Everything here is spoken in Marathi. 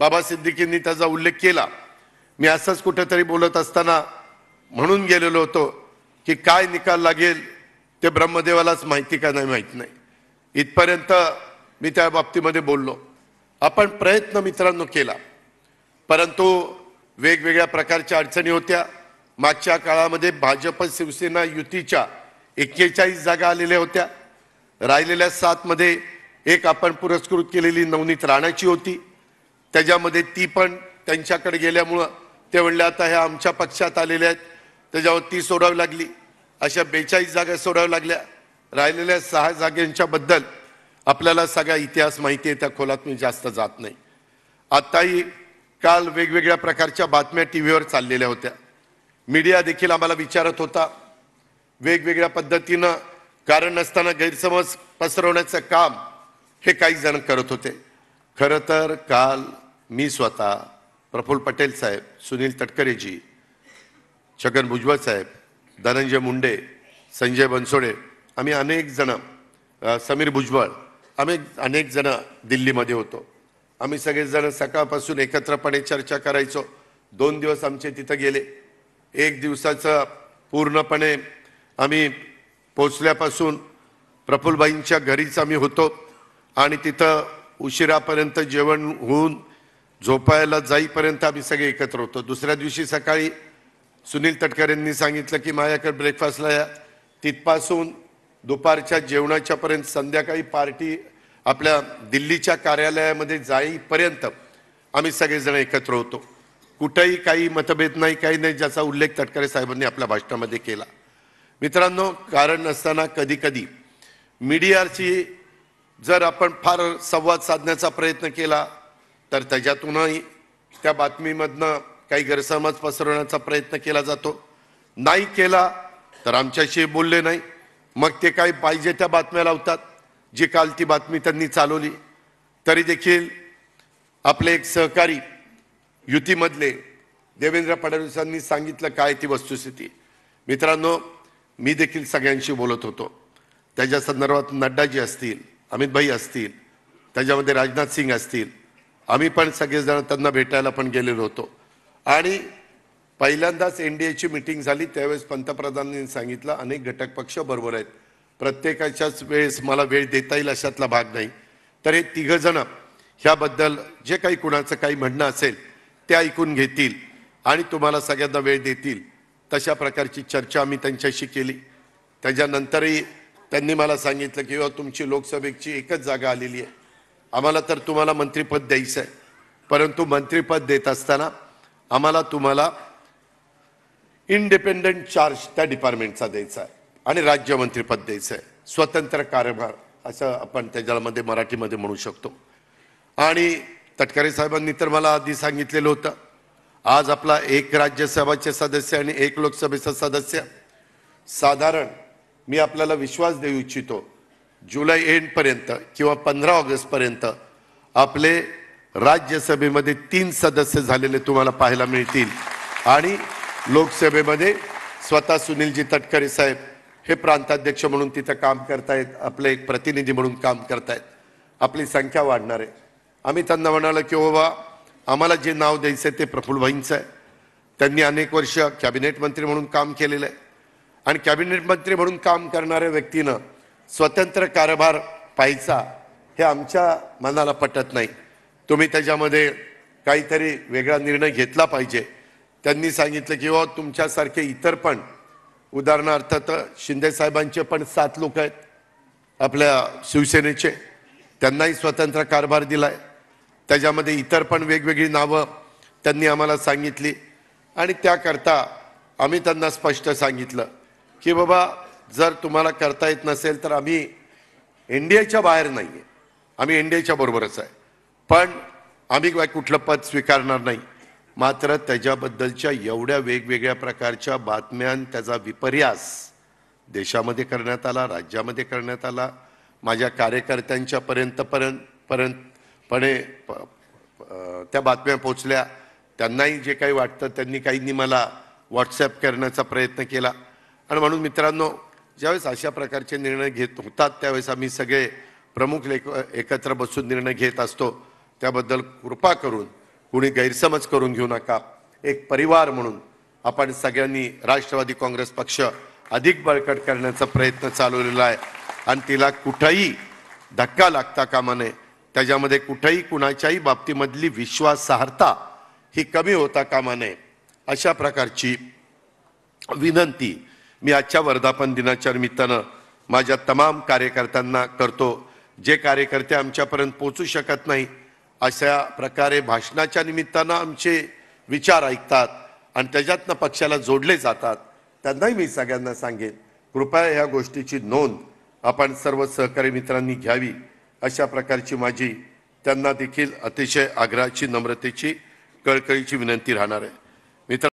बाबा सिद्दीकींनी त्याचा उल्लेख केला मी असंच कुठेतरी बोलत असताना म्हणून गेलेलो होतो की काय निकाल लागेल ते ब्रह्मदेवालाच माहिती का नाही माहीत नाही इथपर्यंत मी त्या बाबतीमध्ये बोललो आपण प्रयत्न मित्रांनो केला परंतु वेगवेगळ्या प्रकारच्या अडचणी होत्या मागच्या काळामध्ये भाजप शिवसेना युतीच्या एक्केचाळीस जागा आलेल्या होत्या राहिलेल्या सातमध्ये एक आपण पुरस्कृत केलेली नवनीत राणाची होती त्याच्यामध्ये ती पण त्यांच्याकडे गेल्यामुळं ते म्हणले आता ह्या आमच्या पक्षात आलेल्या आहेत त्याच्यावर ती सोडावी लागली अशा बेचाळीस जागा सोडाव्या लागल्या राहिलेल्या सहा जागेंच्याबद्दल आपल्याला सगळा इतिहास माहिती आहे त्या खोलात मी जास्त जात नाही आत्ताही काल वेगवेगळ्या प्रकारच्या बातम्या टी व्हीवर चाललेल्या होत्या मीडिया देखील आम्हाला विचारत होता वेगवेगळ्या पद्धतीनं कारण नसताना गैरसमज पसरवण्याचं काम हे काही जण करत होते खरं तर काल मी स्वतः प्रफुल्ल पटेल साहेब सुनील तटकरेजी छगन भुजबळ साहेब धनंजय मुंडे संजय बनसोडे आम्ही अनेक जण समीर भुजबळ आम्ही अनेक जण दिल्लीमध्ये होतो आम्ही सगळेजण सकाळपासून एकत्रपणे चर्चा करायचो दोन दिवस आमचे तिथं गेले एक दिवसाचं पूर्णपणे आम्ही पोचल्यापासून प्रफुल्लबाईंच्या घरीच आम्ही होतो आणि तिथं उशिरापर्यंत जेवण होऊन झोपायला जाईपर्यंत आम्ही सगळे एकत्र होतो दुसऱ्या दिवशी सकाळी सुनील तटकरेंनी सांगितलं की माझ्याकडे ब्रेकफास्टला या तिथपासून दुपारच्या जेवणाच्या पर्यंत संध्याकाळी पार्टी आपल्या दिल्लीच्या कार्यालयामध्ये जाईपर्यंत आम्ही सगळेजण एकत्र होतो कुठंही काही मतभेद नाही काही नाही ज्याचा उल्लेख तटकरे साहेबांनी आपल्या भाषणामध्ये केला मित्रांनो कारण नसताना कधी कधी मीडियाची जर आपण फार संवाद साधण्याचा प्रयत्न केला तर त्याच्यातूनही त्या बातमीमधनं काही गैरसमज पसरवण्याचा प्रयत्न केला जातो नाही केला तर आमच्याशी बोलले नाही मग ते काही पाहिजे त्या बातम्या लावतात जी काल ती बातमी त्यांनी चालवली तरी देखील आपले एक सहकारी युतीमधले देवेंद्र फडणवीसांनी सांगितलं काय ती वस्तुस्थिती मित्रांनो मी देखील सगळ्यांशी बोलत होतो त्याच्या संदर्भात नड्डाजी असतील अमित भाई असतील त्याच्यामध्ये राजनाथ सिंग असतील आम्ही पण सगळेजण त्यांना भेटायला पण गेलेलो होतो आणि पहिल्यांदाच एन डी एची मिटिंग झाली त्यावेळेस पंतप्रधानांनी सांगितलं अनेक घटक पक्ष बरोबर आहेत प्रत्येकाच्याच वेळेस मला वेळ देता येईल अशातला भाग नाही तर हे तिघंजणं ह्याबद्दल जे काही कुणाचं काही म्हणणं असेल ते ऐकून घेतील आणि तुम्हाला सगळ्यांना वेळ देतील तशा प्रकारची चर्चा आम्ही त्यांच्याशी केली त्याच्यानंतरही त्यांनी मला सांगितलं की तुमची लोकसभेची एकच जागा आलेली आहे आम्हाला तर तुम्हाला मंत्रीपद द्यायचं आहे परंतु मंत्रीपद देत असताना आम्हाला तुम्हाला इंडिपेंडंट चार्ज त्या डिपार्टमेंटचा द्यायचा आहे आणि राज्यमंत्रीपद द्यायचं आहे स्वतंत्र कार्यभार असं आपण त्याच्यामध्ये मराठीमध्ये म्हणू शकतो आणि तटकरे साहेबांनी तर मला आधी सांगितलेलं होतं आज आपला एक राज्यसभाचे सदस्य आणि एक लोकसभेचा सदस्य साधारण मी आपल्याला विश्वास देऊ इच्छितो जुलै एंडपर्यंत किंवा पंधरा ऑगस्टपर्यंत आपले राज्यसभेमध्ये तीन सदस्य झालेले तुम्हाला पाहायला मिळतील आणि लोकसभेमध्ये स्वतः सुनीलजी तटकरे साहेब हे प्रांताध्यक्ष म्हणून तिथं काम करतायत आपले एक प्रतिनिधी म्हणून काम करतायत आपली संख्या वाढणार आहे आम्ही त्यांना म्हणालो की बाबा आम्हाला जे नाव द्यायचं आहे ते प्रफुल्लभाईंचं आहे त्यांनी अनेक वर्ष कॅबिनेट मंत्री म्हणून काम केलेलं आहे आणि कॅबिनेट मंत्री म्हणून काम करणाऱ्या व्यक्तीनं स्वतंत्र कारभार पाहायचा हे आमच्या मनाला पटत नाही तुम्ही त्याच्यामध्ये काहीतरी वेगळा निर्णय घेतला पाहिजे त्यांनी सांगितलं की हो तुमच्यासारखे इतर पण उदाहरणार्थ तर शिंदेसाहेबांचे पण सात लोक आहेत आपल्या शिवसेनेचे त्यांनाही स्वतंत्र कारभार दिला आहे त्याच्यामध्ये इतर पण वेगवेगळी नावं त्यांनी आम्हाला सांगितली आणि त्याकरता आम्ही त्यांना स्पष्ट सांगितलं की बाबा जर तुम्हाला करता येत नसेल तर आम्ही एनडीएच्या बाहेर नाही आहे आम्ही एनडीएच्या बरोबरच आहे पण आम्ही काय कुठलं पद स्वीकारणार नाही मात्र त्याच्याबद्दलच्या एवढ्या वेगवेगळ्या प्रकारच्या बातम्यां त्याचा विपर्यास देशामध्ये करण्यात आला राज्यामध्ये करण्यात आला माझ्या कार्यकर्त्यांच्या पर्यंत पर्यंत पणे त्या बातम्या पोचल्या त्यांनाही जे काही वाटतं त्यांनी काहींनी मला व्हॉट्सॲप करण्याचा प्रयत्न केला आणि म्हणून मित्रांनो ज्यावेळेस अशा प्रकारचे निर्णय घेत होतात त्यावेळेस आम्ही सगळे प्रमुख लेख एकत्र बसून निर्णय घेत असतो त्याबद्दल कृपा करून कुणी गैरसमज करून घेऊ नका एक परिवार म्हणून आपण सगळ्यांनी राष्ट्रवादी काँग्रेस पक्ष अधिक बळकट करण्याचा प्रयत्न चालवलेला आहे आणि तिला कुठंही धक्का लागता कामा नये त्याच्यामध्ये कुठंही कुणाच्याही बाबतीमधली विश्वासार्हता ही कमी होता कामा नये अशा प्रकारची विनंती मी आजच्या वर्धापन दिनाच्या निमित्तानं माझ्या तमाम कार्यकर्त्यांना करतो जे कार्यकर्ते आमच्यापर्यंत पोचू शकत नाही अशा प्रकारे भाषणाच्या निमित्तानं आमचे विचार ऐकतात आणि त्याच्यातनं पक्षाला जोडले जातात त्यांनाही मी सगळ्यांना सांगेन कृपया ह्या गोष्टीची नोंद आपण सर्व सहकारी मित्रांनी घ्यावी अशा प्रकारची माझी त्यांना देखील अतिशय आग्रहाची नम्रतेची कळकळीची विनंती राहणार आहे मित्र